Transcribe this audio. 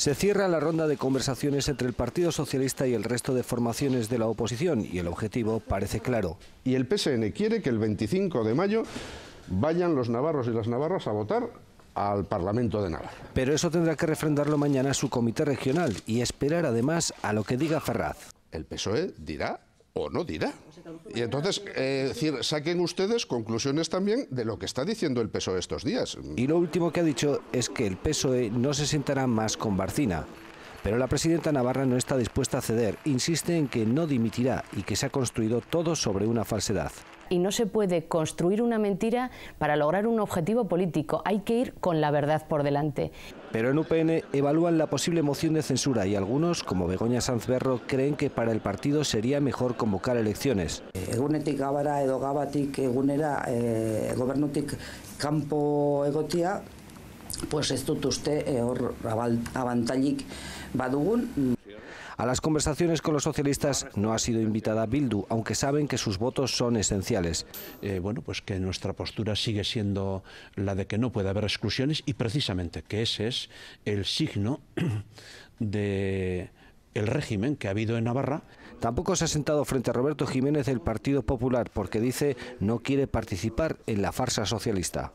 se cierra la ronda de conversaciones entre el Partido Socialista y el resto de formaciones de la oposición y el objetivo parece claro. Y el PSN quiere que el 25 de mayo vayan los navarros y las navarras a votar al Parlamento de Navarra. Pero eso tendrá que refrendarlo mañana su comité regional y esperar además a lo que diga Ferraz. El PSOE dirá o no dirá. Y entonces, eh, decir, saquen ustedes conclusiones también de lo que está diciendo el PSOE estos días. Y lo último que ha dicho es que el PSOE no se sentará más con Barcina. Pero la presidenta Navarra no está dispuesta a ceder, insiste en que no dimitirá y que se ha construido todo sobre una falsedad y no se puede construir una mentira para lograr un objetivo político. Hay que ir con la verdad por delante. Pero en UPN evalúan la posible moción de censura y algunos, como Begoña Sanzberro, creen que para el partido sería mejor convocar elecciones. edo eh, pues esto dut uste eh, a las conversaciones con los socialistas no ha sido invitada Bildu, aunque saben que sus votos son esenciales. Eh, bueno, pues que nuestra postura sigue siendo la de que no puede haber exclusiones y precisamente que ese es el signo de el régimen que ha habido en Navarra. Tampoco se ha sentado frente a Roberto Jiménez del Partido Popular porque dice no quiere participar en la farsa socialista.